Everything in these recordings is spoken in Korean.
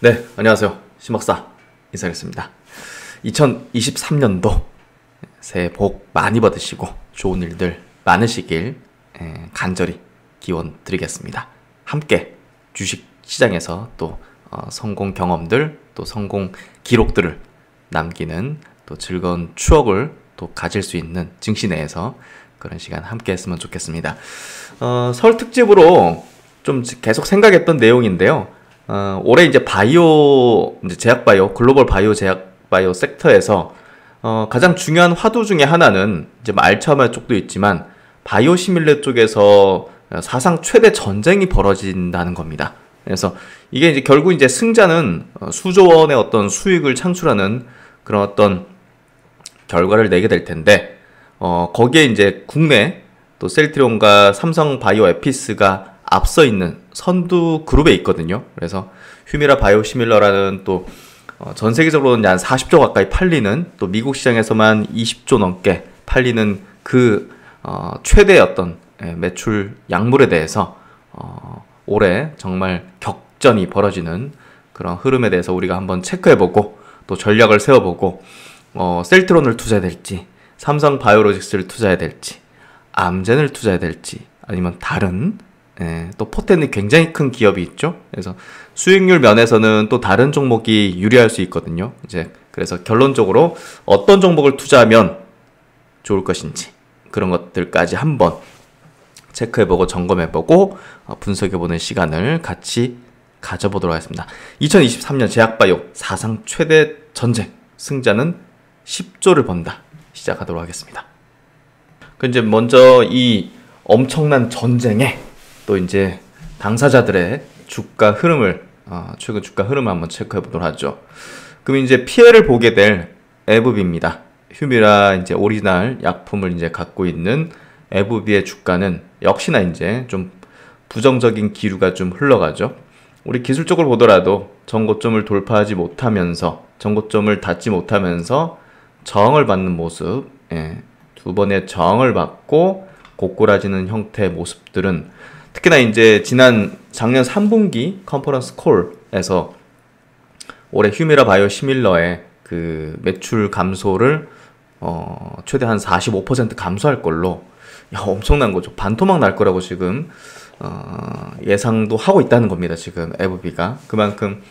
네, 안녕하세요. 심박사 인사드렸습니다. 2023년도 새해 복 많이 받으시고 좋은 일들 많으시길 예, 간절히 기원 드리겠습니다. 함께 주식 시장에서 또 어, 성공 경험들 또 성공 기록들을 남기는 또 즐거운 추억을 또 가질 수 있는 증시 내에서 그런 시간 함께 했으면 좋겠습니다. 어, 설 특집으로 좀 계속 생각했던 내용인데요. 어, 올해 이제 바이오, 이제 제약 바이오, 글로벌 바이오 제약 바이오 섹터에서 어, 가장 중요한 화두 중의 하나는 이제 알츠하이머 쪽도 있지만 바이오 시밀레 쪽에서 사상 최대 전쟁이 벌어진다는 겁니다. 그래서 이게 이제 결국 이제 승자는 어, 수조 원의 어떤 수익을 창출하는 그런 어떤 결과를 내게 될 텐데 어, 거기에 이제 국내 또 셀트리온과 삼성 바이오 에피스가 앞서 있는 선두 그룹에 있거든요. 그래서 휴미라 바이오시밀러라는 또전 어, 세계적으로는 약 40조 가까이 팔리는 또 미국 시장에서만 20조 넘게 팔리는 그 어, 최대 어떤 예, 매출 약물에 대해서 어, 올해 정말 격전이 벌어지는 그런 흐름에 대해서 우리가 한번 체크해보고 또 전략을 세워보고 어, 셀트론을 투자해야 될지 삼성 바이오로직스를 투자해야 될지 암젠을 투자해야 될지 아니면 다른 예, 또 포텐이 굉장히 큰 기업이 있죠. 그래서 수익률 면에서는 또 다른 종목이 유리할 수 있거든요. 이제 그래서 결론적으로 어떤 종목을 투자하면 좋을 것인지 그런 것들까지 한번 체크해보고 점검해보고 어, 분석해보는 시간을 같이 가져보도록 하겠습니다. 2023년 제약바이오 사상 최대 전쟁 승자는 10조를 번다 시작하도록 하겠습니다. 그 이제 먼저 이 엄청난 전쟁에 또 이제 당사자들의 주가 흐름을 어, 최근 주가 흐름 을 한번 체크해 보도록 하죠. 그럼 이제 피해를 보게 될 에브비입니다. 휴미라 이제 오리지널 약품을 이제 갖고 있는 에브비의 주가는 역시나 이제 좀 부정적인 기류가 좀 흘러가죠. 우리 기술적으로 보더라도 전고점을 돌파하지 못하면서 전고점을 닫지 못하면서 저항을 받는 모습, 예, 두 번의 저항을 받고 고꾸라지는 형태의 모습들은 특히나 이제 지난 작년 3분기 컨퍼런스 콜에서 올해 휴미라 바이오 시밀러의 그 매출 감소를 어 최대 한 45% 감소할 걸로 야, 엄청난 거죠. 반토막 날 거라고 지금 어 예상도 하고 있다는 겁니다. 지금 에브비가 그만큼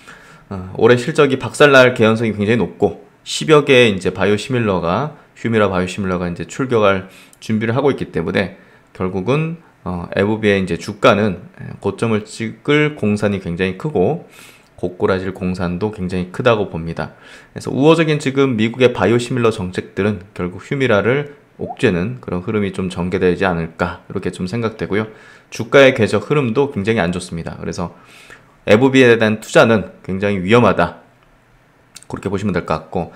어 올해 실적이 박살날 개연성이 굉장히 높고 10여 개의 이제 바이오 시밀러가 휴미라 바이오 시밀러가 이제 출격할 준비를 하고 있기 때문에 결국은 어, 에보비의 이제 주가는 예, 고점을 찍을 공산이 굉장히 크고 고꾸라질 공산도 굉장히 크다고 봅니다. 그래서 우호적인 지금 미국의 바이오시밀러 정책들은 결국 휴미라를 옥죄는 그런 흐름이 좀 전개되지 않을까 이렇게 좀 생각되고요. 주가의 계적 흐름도 굉장히 안 좋습니다. 그래서 에보비에 대한 투자는 굉장히 위험하다. 그렇게 보시면 될 것 같고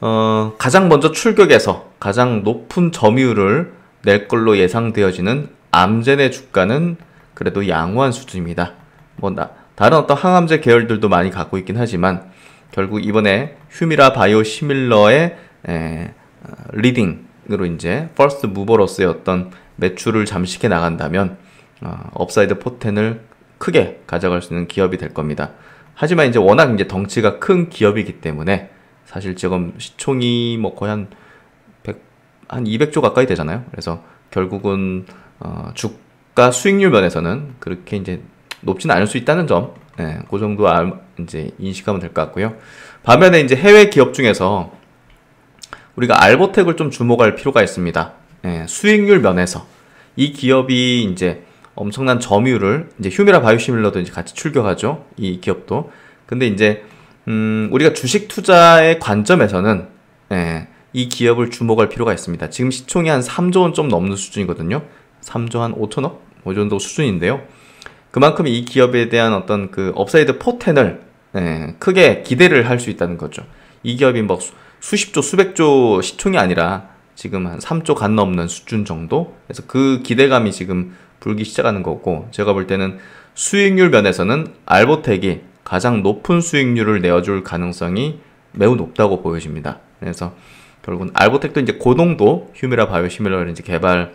어, 가장 먼저 출격해서 가장 높은 점유율을 낼 걸로 예상되어지는 암젠의 주가는 그래도 양호한 수준입니다. 뭐 나, 다른 어떤 항암제 계열들도 많이 갖고 있긴 하지만 결국 이번에 휴미라 바이오 시밀러의 에, 어, 리딩으로 이제 퍼스트 무버로서의 어 매출을 잠식해 나간다면 어, 업사이드 포텐을 크게 가져갈 수 있는 기업이 될 겁니다. 하지만 이제 워낙 이제 덩치가 큰 기업이기 때문에 사실 지금 시총이 뭐 거의 한, 100, 한 200조 가까이 되잖아요. 그래서 결국은 어, 주가 수익률 면에서는 그렇게 이제 높지는 않을 수 있다는 점, 예, 그 정도 알, 이제 인식하면 될 것 같고요. 반면에 이제 해외 기업 중에서 우리가 알보텍을 좀 주목할 필요가 있습니다. 예, 수익률 면에서 이 기업이 이제 엄청난 점유율을 이제 휴미라 바이오시밀러도 이제 같이 출격하죠. 이 기업도. 근데 이제 음, 우리가 주식 투자의 관점에서는 예, 이 기업을 주목할 필요가 있습니다. 지금 시총이 한 3조 원 좀 넘는 수준이거든요. 3조 한 5천억? 뭐이 정도 수준인데요. 그만큼 이 기업에 대한 어떤 그 업사이드 포텐을 예, 크게 기대를 할 수 있다는 거죠. 이 기업이 뭐 수, 십조 수백조 시총이 아니라 지금 한 3조 간 넘는 수준 정도? 그래서 그 기대감이 지금 불기 시작하는 거고, 제가 볼 때는 수익률 면에서는 알보텍이 가장 높은 수익률을 내어줄 가능성이 매우 높다고 보여집니다. 그래서 결국은 알보텍도 이제 고농도 그 휴미라 바이오시밀러를 이제 개발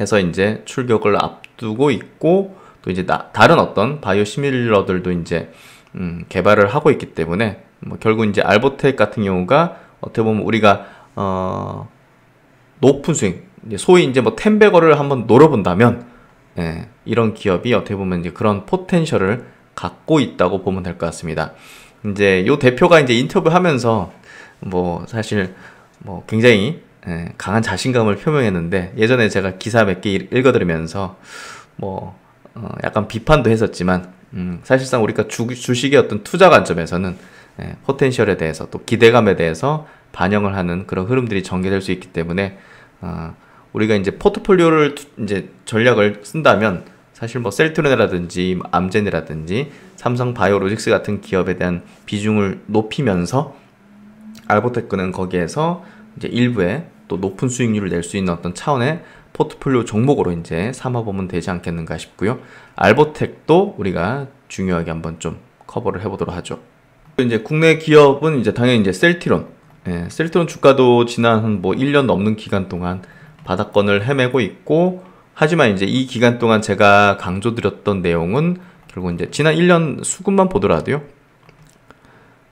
해서 이제 출격을 앞두고 있고 또 이제 나, 다른 어떤 바이오 시밀러들도 이제 음, 개발을 하고 있기 때문에 뭐 결국 이제 알보텍 같은 경우가 어떻게 보면 우리가 어, 높은 수익 소위 이제 뭐 텐베거를 한번 노려본다면 예, 이런 기업이 어떻게 보면 이제 그런 포텐셜을 갖고 있다고 보면 될 것 같습니다. 이제 요 대표가 이제 인터뷰하면서 뭐 사실 뭐 굉장히 예, 강한 자신감을 표명했는데 예전에 제가 기사 몇 개 읽어드리면서 뭐어 약간 비판도 했었지만 음 사실상 우리가 주, 식의 어떤 투자 관점에서는 예, 포텐셜에 대해서 또 기대감에 대해서 반영을 하는 그런 흐름들이 전개될 수 있기 때문에 어 우리가 이제 포트폴리오를 이제 전략을 쓴다면 사실 뭐 셀트론이라든지 암젠이라든지 삼성바이오로직스 같은 기업에 대한 비중을 높이면서 알보테크는 거기에서 이제 일부의 또 높은 수익률을 낼 수 있는 어떤 차원의 포트폴리오 종목으로 이제 삼아보면 되지 않겠는가 싶고요. 알보텍도 우리가 중요하게 한번 좀 커버를 해보도록 하죠. 이제 국내 기업은 이제 당연히 이제 셀티론, 예, 셀티론 주가도 지난 뭐 1년 넘는 기간 동안 바닥권을 헤매고 있고, 하지만 이제 이 기간 동안 제가 강조드렸던 내용은 결국 이제 지난 1년 수급만 보더라도요.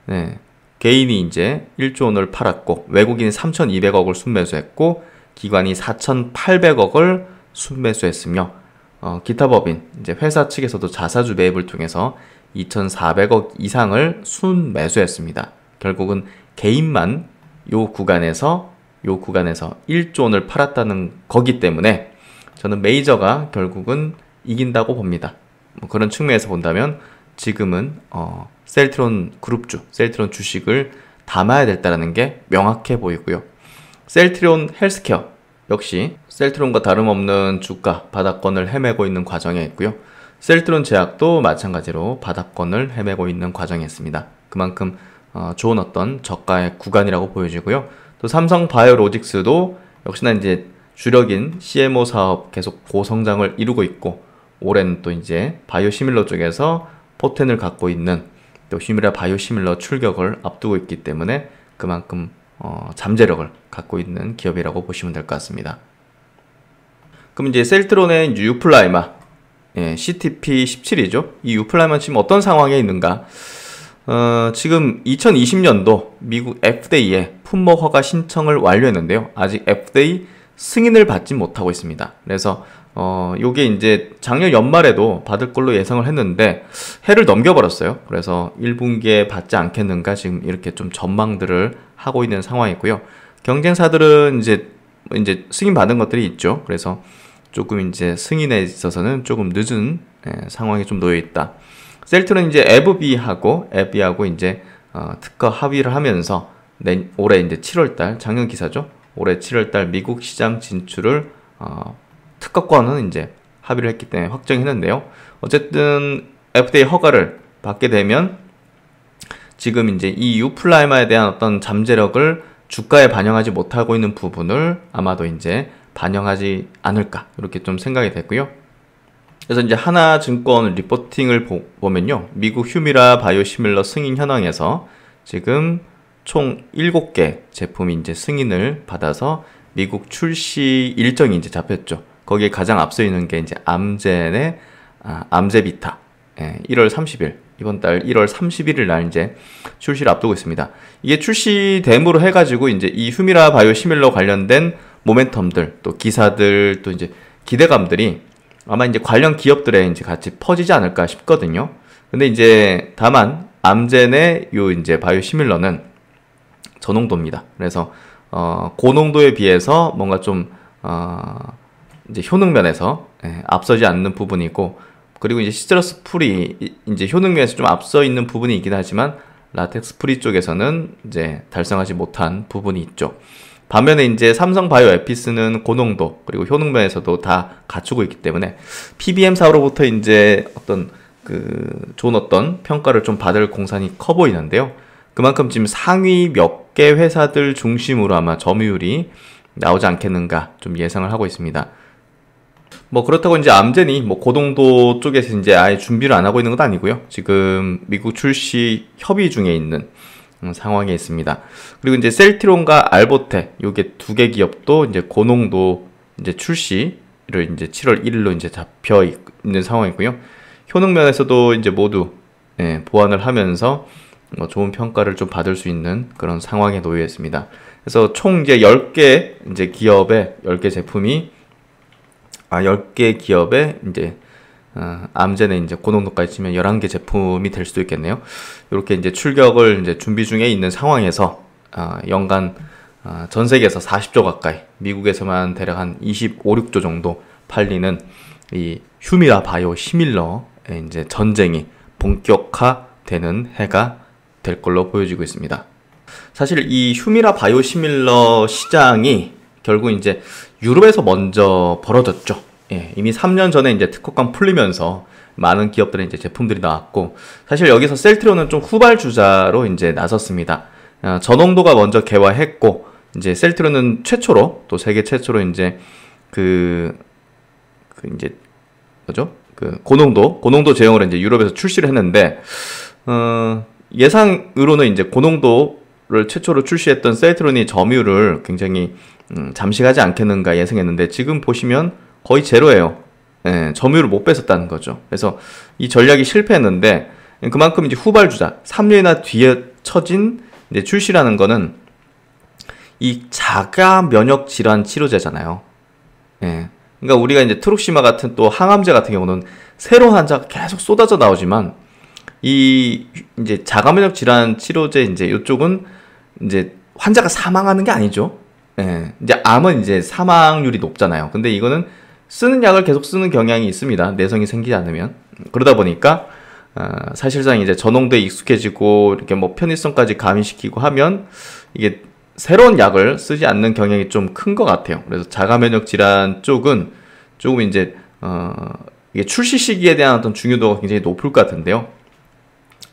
네. 개인이 이제 1조 원을 팔았고 외국인이 3,200억을 순매수했고 기관이 4,800억을 순매수했으며 어, 기타 법인 이제 회사 측에서도 자사주 매입을 통해서 2,400억 이상을 순매수했습니다. 결국은 개인만 요 구간에서 요 구간에서 1조 원을 팔았다는 거기 때문에 저는 메이저가 결국은 이긴다고 봅니다. 뭐 그런 측면에서 본다면 지금은 어, 셀트론 그룹주, 셀트론 주식을 담아야 됐다는 라게 명확해 보이고요. 셀트론 헬스케어 역시 셀트론과 다름없는 주가 바닥권을 헤매고 있는 과정에 있고요. 셀트론 제약도 마찬가지로 바닥권을 헤매고 있는 과정에 있습니다. 그만큼 어, 좋은 어떤 저가의 구간이라고 보여지고요. 또 삼성 바이오로직스도 역시나 이제 주력인 CMO 사업 계속 고성장을 이루고 있고 올해는 또 이제 바이오 시밀러 쪽에서 포텐을 갖고 있는 또 휴미라 바이오시밀러 출격을 앞두고 있기 때문에 그만큼 어, 잠재력을 갖고 있는 기업이라고 보시면 될 것 같습니다. 그럼 이제 셀트론의 유플라이마 예, CTP17이죠. 이 유플라이마 지금 어떤 상황에 있는가? 어, 지금 2020년도 미국 FDA에 품목 허가 신청을 완료했는데요. 아직 FDA 승인을 받지 못하고 있습니다. 그래서 어, 요게 이제 작년 연말에도 받을 걸로 예상을 했는데 해를 넘겨버렸어요. 그래서 1분기에 받지 않겠는가 지금 이렇게 좀 전망들을 하고 있는 상황이고요. 경쟁사들은 이제 이제 승인 받은 것들이 있죠. 그래서 조금 이제 승인에 있어서는 조금 늦은 예, 상황이좀 놓여 있다. 셀트는 이제 FB하고 FB하고 이제 어, 특허 합의를 하면서 내, 올해 이제 7월달 작년 기사죠. 올해 7월달 미국 시장 진출을 어, 특허권은 이제 합의를 했기 때문에 확정했는데요. 어쨌든 FDA 허가를 받게 되면 지금 이제 이 e 유플라이마에 대한 어떤 잠재력을 주가에 반영하지 못하고 있는 부분을 아마도 이제 반영하지 않을까 이렇게 좀 생각이 됐고요. 그래서 이제 하나증권 리포팅을 보, 면요 미국 휴미라 바이오시밀러 승인 현황에서 지금 총 7개 제품이 이제 승인을 받아서 미국 출시 일정이 이제 잡혔죠. 거기에 가장 앞서 있는 게 이제 암젠의 아, 암제비타 예, 1월 30일 이번 달 1월 31일 날 이제 출시를 앞두고 있습니다. 이게 출시됨으로 해가지고 이제 이 휴미라 바이오 시밀러 관련된 모멘텀들 또 기사들 또 이제 기대감들이 아마 이제 관련 기업들에 이제 같이 퍼지지 않을까 싶거든요. 근데 이제 다만 암젠의 요 이제 바이오 시밀러는 저농도입니다. 그래서 어, 고농도에 비해서 뭔가 좀 어, 이제 효능 면에서 예, 앞서지 않는 부분이 고 그리고 이제 시트러스 풀이 이제 효능 면에서 좀 앞서 있는 부분이 있긴 하지만 라텍스 프리 쪽에서는 이제 달성하지 못한 부분이 있죠. 반면에 이제 삼성 바이오 에피스는 고농도 그리고 효능 면에서도 다 갖추고 있기 때문에 PBM 사로부터 이제 어떤 그 좋은 어떤 평가를 좀 받을 공산이 커 보이는데요. 그만큼 지금 상위 몇 개 회사들 중심으로 아마 점유율이 나오지 않겠는가 좀 예상을 하고 있습니다. 뭐 그렇다고 이제 암젠이 뭐 고동도 쪽에서 이제 아예 준비를 안 하고 있는 건 아니고요. 지금 미국 출시 협의 중에 있는 음, 상황에 있습니다. 그리고 이제 셀티론과 알보테 요게 두 개 기업도 이제 고농도 이제 출시를 이제 7월 1일로 이제 잡혀 있는 상황이고요. 효능 면에서도 이제 모두 예, 보완을 하면서 뭐 좋은 평가를 좀 받을 수 있는 그런 상황에 놓여 있습니다. 그래서 총 이제 10개 이제 기업의 10개 제품이 아, 10개 기업에 이제 어, 암젠는 이제 고농도까지 그 치면 11개 제품이 될 수도 있겠네요. 이렇게 이제 출격을 이제 준비 중에 있는 상황에서 어, 연간 어, 전 세계에서 40조 가까이 미국에서만 대략 한 25, 6조 정도 팔리는 이 휴미라 바이오 시밀러의 이제 전쟁이 본격화되는 해가 될 걸로 보여지고 있습니다. 사실 이 휴미라 바이오 시밀러 시장이 결국 이제 유럽에서 먼저 벌어졌죠. 예, 이미 3년 전에 이제 특허권 풀리면서 많은 기업들의 이제 제품들이 나왔고 사실 여기서 셀트리온은 좀 후발주자로 이제 나섰습니다. 어, 전홍도가 먼저 개화했고 이제 셀트리온은 최초로 또 세계 최초로 이제 그, 그 이제 뭐죠? 그 고농도 고농도 제형을 이제 유럽에서 출시를 했는데 어, 예상으로는 이제 고농도 를 최초로 출시했던 셀트론이 점유율을 굉장히 음, 잠식하지 않겠는가 예상했는데 지금 보시면 거의 제로예요. 예, 점유율을 못 뺏었다는 거죠. 그래서 이 전략이 실패했는데 그만큼 이제 후발주자 3년이나 뒤에 처진 이제 출시라는 거는 이 자가 면역 질환 치료제잖아요. 예. 그러니까 우리가 이제 트룩시마 같은 또 항암제 같은 경우는 새로운 환자가 계속 쏟아져 나오지만 이 이제 자가 면역 질환 치료제 이제 이쪽은 이제 환자가 사망하는 게 아니죠. 예. 이제 암은 이제 사망률이 높잖아요. 근데 이거는 쓰는 약을 계속 쓰는 경향이 있습니다. 내성이 생기지 않으면. 그러다 보니까 어, 사실상 이제 전홍도에 익숙해지고 이렇게 뭐 편의성까지 가미시키고 하면 이게 새로운 약을 쓰지 않는 경향이 좀 큰 것 같아요. 그래서 자가 면역 질환 쪽은 조금 이제 어, 이게 출시 시기에 대한 어떤 중요도가 굉장히 높을 것 같은데요.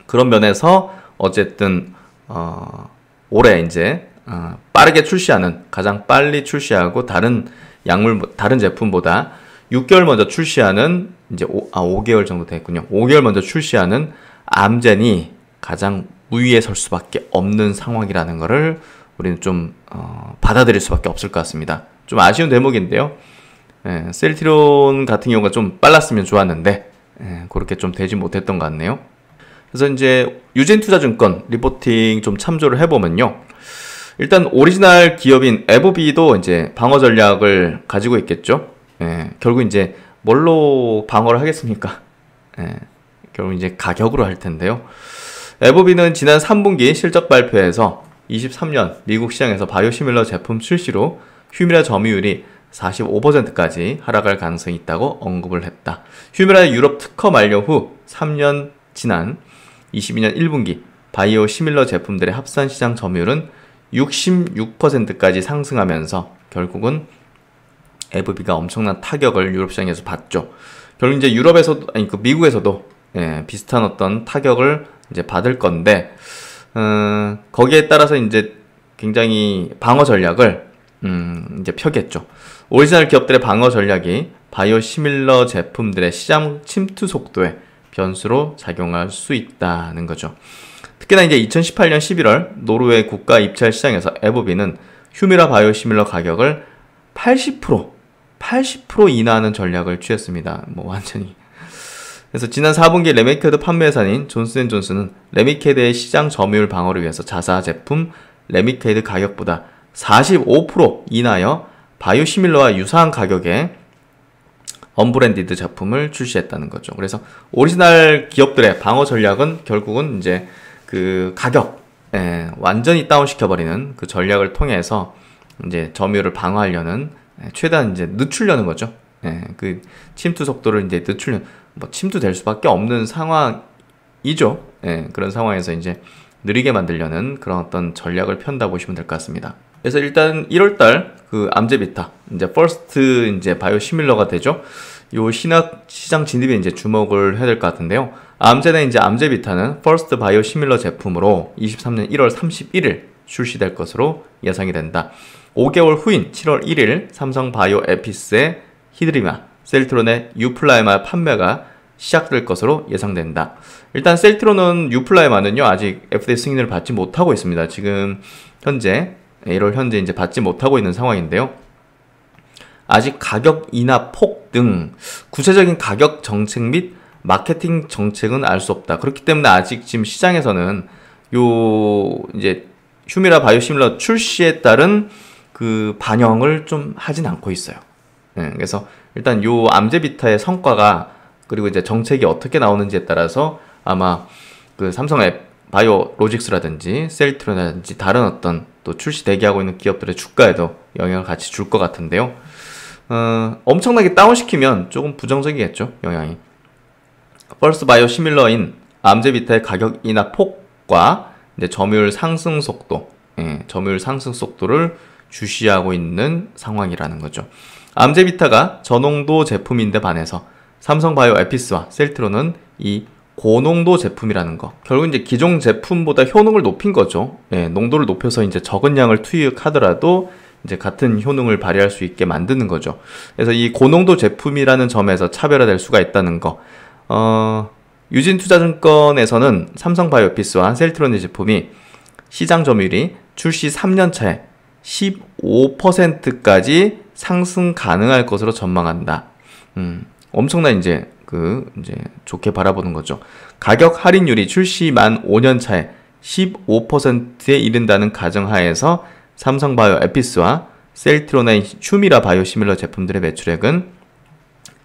그런 면에서 어쨌든 어, 올해 이제 어, 빠르게 출시하는 가장 빨리 출시하고 다른 약물 다른 제품보다 6개월 먼저 출시하는 이제 5, 아 5개월 정도 됐군요. 5개월 먼저 출시하는 암젠이 가장 우위에 설 수밖에 없는 상황이라는 것을 우리는 좀 어, 받아들일 수밖에 없을 것 같습니다. 좀 아쉬운 대목인데요. 예, 셀티론 같은 경우가 좀 빨랐으면 좋았는데 예, 그렇게 좀 되지 못했던 것 같네요. 그래서 이제 유진투자증권 리포팅 좀 참조를 해보면요. 일단 오리지널 기업인 에보비도 이제 방어 전략을 가지고 있겠죠. 예, 결국 이제 뭘로 방어를 하겠습니까? 예, 결국 이제 가격으로 할 텐데요. 에보비는 지난 3분기 실적 발표에서 23년 미국 시장에서 바이오시밀러 제품 출시로 휴미라 점유율이 45%까지 하락할 가능성이 있다고 언급을 했다. 휴미라의 유럽 특허 만료 후 3년 지난 22년 1분기 바이오 시밀러 제품들의 합산 시장 점유율은 66%까지 상승하면서 결국은 FB가 엄청난 타격을 유럽 시장에서 받죠. 결국 이제 유럽에서도 아니 그 미국에서도 예, 비슷한 어떤 타격을 이제 받을 건데 음, 거기에 따라서 이제 굉장히 방어 전략을 음, 이제 펴겠죠. 오리지널 기업들의 방어 전략이 바이오 시밀러 제품들의 시장 침투 속도에 변수로 작용할 수 있다는 거죠. 특히나 이제 2018년 11월 노르웨이 국가 입찰 시장에서 에보비는 휴미라 바이오시밀러 가격을 80% 80% 인하하는 전략을 취했습니다. 뭐 완전히 그래서 지난 4분기 레미케드 판매사인 존슨앤존슨은 레미케드의 시장 점유율 방어를 위해서 자사 제품 레미케드 가격보다 45% 인하여 바이오시밀러와 유사한 가격에 언브랜디드 제품을 출시했다는 거죠. 그래서 오리지널 기업들의 방어 전략은 결국은 이제 그 가격 예, 완전히 다운시켜버리는 그 전략을 통해서 이제 점유율을 방어하려는 예, 최대한 이제 늦추려는 거죠. 예, 그 침투 속도를 이제 늦추려뭐 침투될 수밖에 없는 상황이죠. 예, 그런 상황에서 이제 느리게 만들려는 그런 어떤 전략을 편다 보시면 될 것 같습니다. 그래서 일단 1월달 그 암제비타 이제 퍼스트 이제 바이오시밀러가 되죠. 요 신약 시장 진입에 이제 주목을 해야 될 것 같은데요. 암제는 이제 암제비타는 퍼스트 바이오시밀러 제품으로 23년 1월 31일 출시될 것으로 예상이 된다. 5개월 후인 7월 1일 삼성 바이오 에피스의 히드리마, 셀트론의 유플라이마 판매가 시작될 것으로 예상된다. 일단 셀트론은 유플라이마는요 아직 FDA 승인을 받지 못하고 있습니다. 지금 현재 이를 현재 이제 받지 못하고 있는 상황인데요. 아직 가격 인하 폭 등 구체적인 가격 정책 및 마케팅 정책은 알 수 없다. 그렇기 때문에 아직 지금 시장에서는 요 이제 휴미라 바이오시밀러 출시에 따른 그 반영을 좀 하진 않고 있어요. 네, 그래서 일단 요 암제비타의 성과가 그리고 이제 정책이 어떻게 나오는지에 따라서 아마 그 삼성 앱 바이오 로직스라든지 셀트론이라든지 다른 어떤 또 출시 대기하고 있는 기업들의 주가에도 영향을 같이 줄 것 같은데요. 어, 엄청나게 다운시키면 조금 부정적이겠죠, 영향이. 펄스 바이오 시밀러인 암제비타의 가격 인하 폭과 이제 점유율 상승 속도, 예, 점유율 상승 속도를 주시하고 있는 상황이라는 거죠. 암제비타가 전홍도 제품인데 반해서 삼성바이오 에피스와 셀트로는 이 고농도 제품이라는 거. 결국 이제 기존 제품보다 효능을 높인 거죠. 예, 농도를 높여서 이제 적은 양을 투입하더라도 이제 같은 효능을 발휘할 수 있게 만드는 거죠. 그래서 이 고농도 제품이라는 점에서 차별화될 수가 있다는 거. 어, 유진투자증권에서는 삼성바이오피스와 셀트론의 제품이 시장 점유율이 출시 3년 차에 15%까지 상승 가능할 것으로 전망한다. 음, 엄청난 이제 그 이제 좋게 바라보는 거죠. 가격 할인율이 출시 만 5년 차에 15%에 이른다는 가정하에서 삼성바이오 에피스와 셀트로나인 슈미라 바이오 시밀러 제품들의 매출액은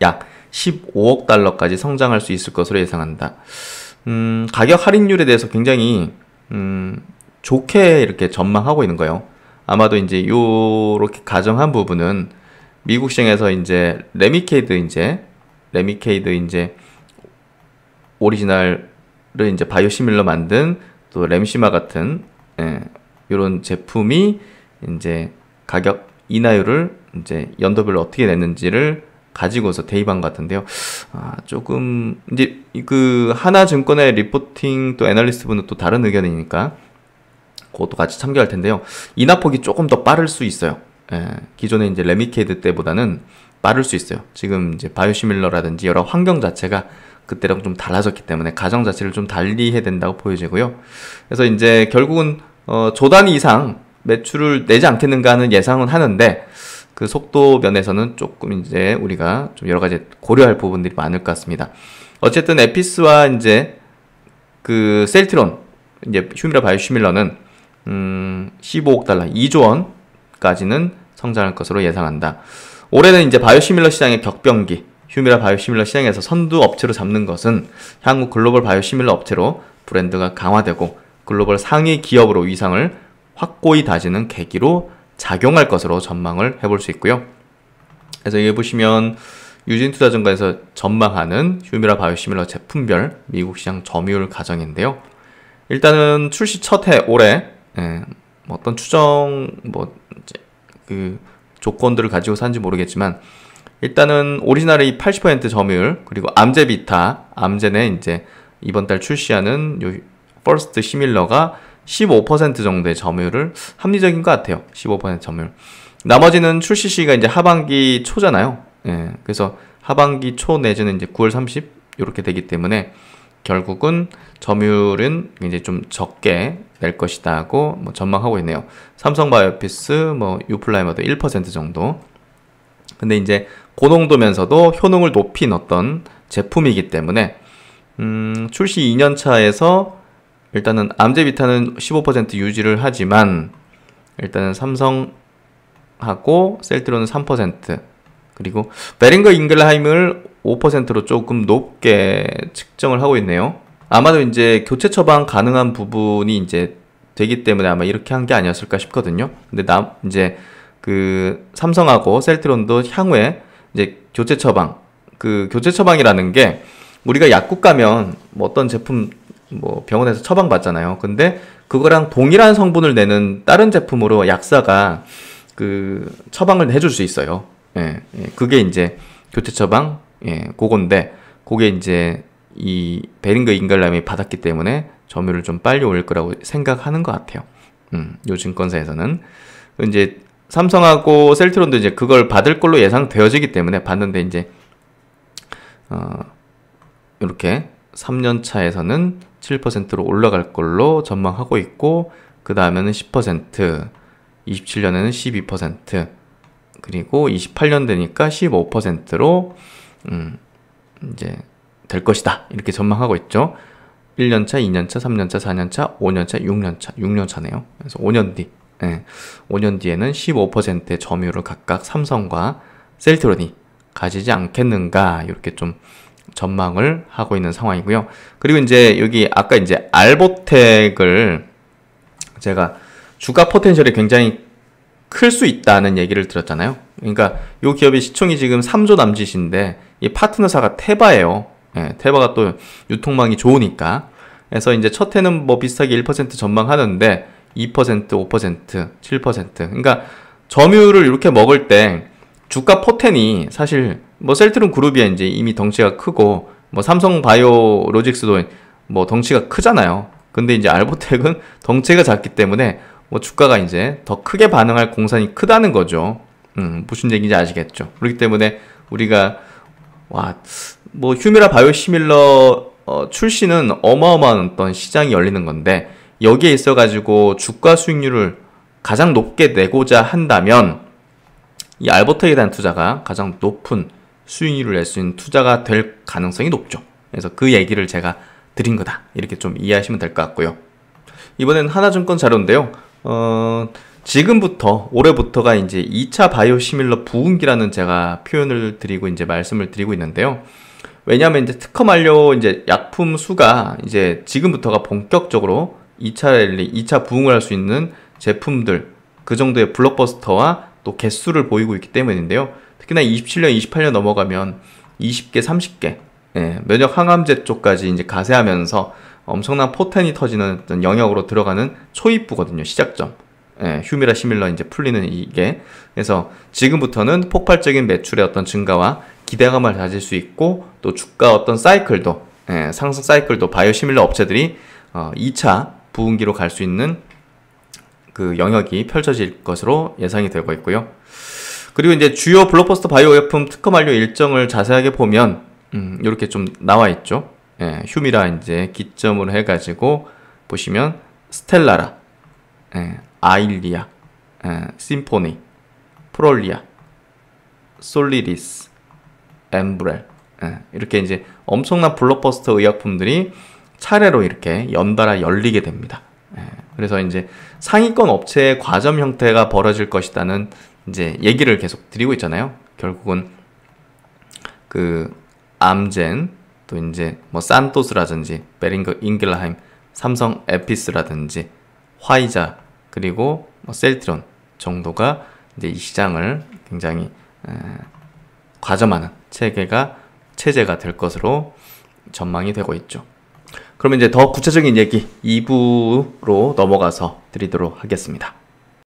약 15억 달러까지 성장할 수 있을 것으로 예상한다. 음, 가격 할인율에 대해서 굉장히 음, 좋게 이렇게 전망하고 있는 거예요. 아마도 이제 요렇게 가정한 부분은 미국 시장에서 이제 레미케이드 이제 레미케이드 이제 오리지널을 이제 바이오시밀러 만든 또 램시마 같은 예, 이런 제품이 이제 가격 인하율을 이제 연도별로 어떻게 냈는지를 가지고서 대입한 것 같은데요. 아, 조금 이제 그 하나 증권의 리포팅 또 애널리스트 분은 또 다른 의견이니까 그것도 같이 참고할 텐데요. 인하폭이 조금 더 빠를 수 있어요. 예, 기존의 이제 레미케이드 때보다는 빠를 수 있어요. 지금 이제 바이오시밀러라든지 여러 환경 자체가 그때랑 좀 달라졌기 때문에 가정 자체를 좀 달리 해야 된다고 보여지고요. 그래서 이제 결국은 어, 조단 이상 매출을 내지 않겠는가 하는 예상은 하는데 그 속도 면에서는 조금 이제 우리가 좀 여러 가지 고려할 부분들이 많을 것 같습니다. 어쨌든 에피스와 이제 그 셀트론 이제 휴미라 바이오 시밀러는 음, 15억 달러, 2조 원까지는 성장할 것으로 예상한다. 올해는 이제 바이오시밀러 시장의 격변기, 휴미라 바이오시밀러 시장에서 선두 업체로 잡는 것은 향후 글로벌 바이오시밀러 업체로 브랜드가 강화되고 글로벌 상위 기업으로 위상을 확고히 다지는 계기로 작용할 것으로 전망을 해볼 수 있고요. 그래서 여기 보시면 유진투자증권에서 전망하는 휴미라 바이오시밀러 제품별 미국 시장 점유율 가정인데요. 일단은 출시 첫해 올해 예, 뭐 어떤 추정 뭐 이제 그 조건들을 가지고 산지 모르겠지만 일단은 오리지널의 80% 점유율 그리고 암제 비타 암제는 이제 이번 달 출시하는 요 퍼스트 시밀러가 15% 정도의 점유율을 합리적인 것 같아요. 15% 점유율. 나머지는 출시 시기가 이제 하반기 초잖아요. 예, 그래서 하반기 초 내지는 이제 9월 30 이렇게 되기 때문에 결국은 점유율은 이제 좀 적게 낼 것이다 하고 뭐 전망하고 있네요. 삼성바이오피스 뭐 유플라이머도 1% 정도. 근데 이제 고농도면서도 효능을 높인 어떤 제품이기 때문에 음, 출시 2년 차에서 일단은 암제비타는 15% 유지를 하지만 일단은 삼성하고 셀트론은3% 그리고 베링거 잉글하임을 5%로 조금 높게 측정을 하고 있네요. 아마도 이제 교체 처방 가능한 부분이 이제 되기 때문에 아마 이렇게 한 게 아니었을까 싶거든요. 근데 나 이제 그 삼성하고 셀트론도 향후에 이제 교체 처방 그 교체 처방이라는 게 우리가 약국 가면 뭐 어떤 제품 뭐 병원에서 처방 받잖아요. 근데 그거랑 동일한 성분을 내는 다른 제품으로 약사가 그 처방을 해줄 수 있어요. 예, 예 그게 이제 교체 처방 예, 그건데 그게 이제 이 베링거 인갈람이 받았기 때문에 점유율을 좀 빨리 올릴 거라고 생각하는 것 같아요. 음, 요 증권사에서는 이제 삼성하고 셀트론도 이제 그걸 받을 걸로 예상되어지기 때문에 봤는데 이제 어, 이렇게 3년 차에서는 7%로 올라갈 걸로 전망하고 있고 그 다음에는 10%, 27년에는 12%, 그리고 28년 되니까 15%로 음, 이제 될 것이다. 이렇게 전망하고 있죠. 1년차, 2년차, 3년차, 4년차, 5년차, 6년차, 6년차네요. 그래서 5년 뒤, 예, 5년 뒤에는 15%의 점유율을 각각 삼성과 셀트론이 가지지 않겠는가 이렇게 좀 전망을 하고 있는 상황이고요. 그리고 이제 여기 아까 이제 알보텍을 제가 주가 포텐셜이 굉장히 클 수 있다는 얘기를 들었잖아요. 그러니까 이 기업의 시총이 지금 3조 남짓인데 이 파트너사가 테바예요. 예, 테바가 또 유통망이 좋으니까. 그래서 이제 첫 해는 뭐 비슷하게 1% 전망하는데 2%, 5%, 7%. 그러니까 점유율을 이렇게 먹을 때 주가 포텐이 사실 뭐셀트룸 그룹이야 이제 이미 덩치가 크고 뭐 삼성 바이오로직스도 뭐 덩치가 크잖아요. 근데 이제 알보텍은 덩치가 작기 때문에 뭐 주가가 이제 더 크게 반응할 공산이 크다는 거죠. 음, 무슨 얘기인지 아시겠죠. 그렇기 때문에 우리가 와뭐 휴미라 바이오시밀러 어, 출시는 어마어마한 어떤 시장이 열리는 건데 여기에 있어 가지고 주가 수익률을 가장 높게 내고자 한다면 이 알버텍에 대한 투자가 가장 높은 수익률을 낼 수 있는 투자가 될 가능성이 높죠. 그래서 그 얘기를 제가 드린 거다. 이렇게 좀 이해하시면 될 것 같고요. 이번엔 하나증권 자료인데요. 어, 지금부터 올해부터가 이제 2차 바이오 시밀러 부흥기라는 제가 표현을 드리고 이제 말씀을 드리고 있는데요. 왜냐하면 이제 특허 만료 이제 약품 수가 이제 지금부터가 본격적으로 2차 랠리, 2차 부흥을 할 수 있는 제품들 그 정도의 블록버스터와 또 개수를 보이고 있기 때문인데요. 특히나 27년, 28년 넘어가면 20개, 30개 예, 면역 항암제 쪽까지 이제 가세하면서 엄청난 포텐이 터지는 영역으로 들어가는 초입부거든요. 시작점. 예, 휴미라 시밀러 이제 풀리는 이게 그래서 지금부터는 폭발적인 매출의 어떤 증가와 기대감을 가질 수 있고 또 주가 어떤 사이클도 예, 상승 사이클도 바이오 시밀러 업체들이 어, 2차 부흥기로 갈 수 있는 그 영역이 펼쳐질 것으로 예상이 되고 있고요. 그리고 이제 주요 블록버스터 바이오 의품 특허 만료 일정을 자세하게 보면 음, 이렇게 좀 나와 있죠. 예, 휴미라 이제 기점으로 해가지고 보시면 스텔라라, 예, 아일리아, 예, 심포니, 프롤리아, 솔리리스, 엠브렐 예, 이렇게 이제 엄청난 블록버스터 의약품들이 차례로 이렇게 연달아 열리게 됩니다. 예, 그래서 이제 상위권 업체의 과점 형태가 벌어질 것이다는 이제 얘기를 계속 드리고 있잖아요. 결국은 그 암젠 또 이제 뭐 산토스라든지 베링거 잉글라임 삼성 에피스라든지 화이자 그리고 뭐 셀트론 정도가 이제 이 시장을 굉장히 과점하는 체계가 체제가 될 것으로 전망이 되고 있죠. 그러면 이제 더 구체적인 얘기 2부로 넘어가서 드리도록 하겠습니다.